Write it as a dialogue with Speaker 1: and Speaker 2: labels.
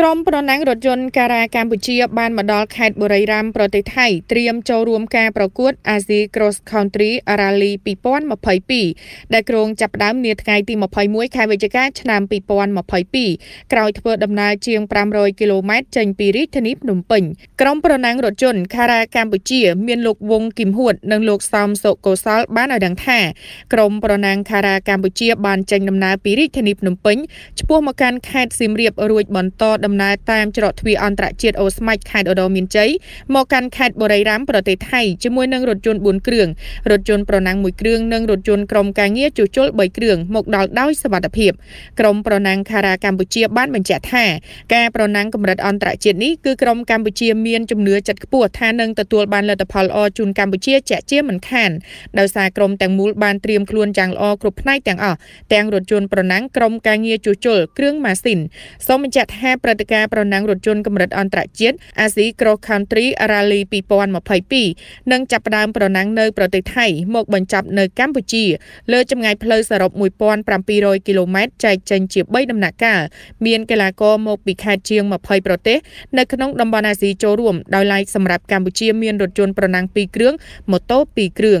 Speaker 1: ក្រុមប្រណាំងរថយន្តការ៉ាកម្ពុជាបានមកដល់ខេត្តបុរីរាមប្រទេសថៃត្រៀមចូលរួមការប្រកួត Asia Cross Country Rally 2022ដែលគ្រោងចាប់ផ្ដើមនាថ្ងៃទី21ខែវិច្ឆិកាឆ្នាំ2022ក្រោយធ្វើដំណើរជាង500គីឡូម៉ែត្រចេញពីរាជធានីភ្នំពេញ ក្រុមប្រណាំងរថយន្តការ៉ាកម្ពុជា មានលោកវងគឹមហួតនិងលោកសោមសុកុសលបានឲ្យដឹងថាក្រុមប្រណាំងការ៉ាកម្ពុជាបានចេញដំណើរពីរាជធានីភ្នំពេញឆ្ពោះមកកាន់ខេត្តសៀមរាបរួចបន្តដំណើរតាមច្រកទ្វារអន្តរជាតិអូស្មាច់ខេត្តឧត្តរមានជ័យមកកាន់ខេត្តបុរីរាមប្រទេសថៃជាមួយនឹងរថយន្ត4គ្រឿងរថយន្តប្រណាំង1គ្រឿងនិងរថយន្តក្រុមការងារជួសជុល3គ្រឿងមកដល់ដោយសវត្ថិភាពក្រុមប្រណាំងខារ៉ាកម្ពុជា បានបញ្ជាក់ថាការប្រណាំងកម្រិតអន្តរជាតិនេះគឺក្រុមកម្ពុជាមានជំនឿចិត្តខ្ពស់ថានឹងទទួលបានលទ្ធផលល្អជូនកម្ពុជាជាក់ជាមិនខានដោយសារក្រុមទាំងមូលបានត្រៀមខ្លួនយ៉ាងល្អគ្រប់ផ្នែកទាំងអស់ទាំងរថយន្តប្រណាំងក្រុមការងារជួសជុលគ្រឿងម៉ាស៊ីនសូមបញ្ជាក់ថាប្រព្រឹត្តិការណ៍ប្រណាំងរថយន្តកម្រិតអន្តរជាតិ ASI Cross Country Rally 2022និងចាប់ផ្ដើមប្រណាំងនៅប្រទេសថៃ មកបញ្ចប់នៅកម្ពុជាលើចម្ងាយផ្លូវសរុប1700គីឡូម៉ែត្រចែកចេញជា3ដំណាក់កាលមានកីឡាករមកពីខេត្តជាង20ប្រទេស នៅក្នុងតំបន់អាស៊ីចូលរួមដោយឡែកសម្រាប់កម្ពុជាមានរថយន្តប្រណាំង2គ្រឿងម៉ូតូ2គ្រឿង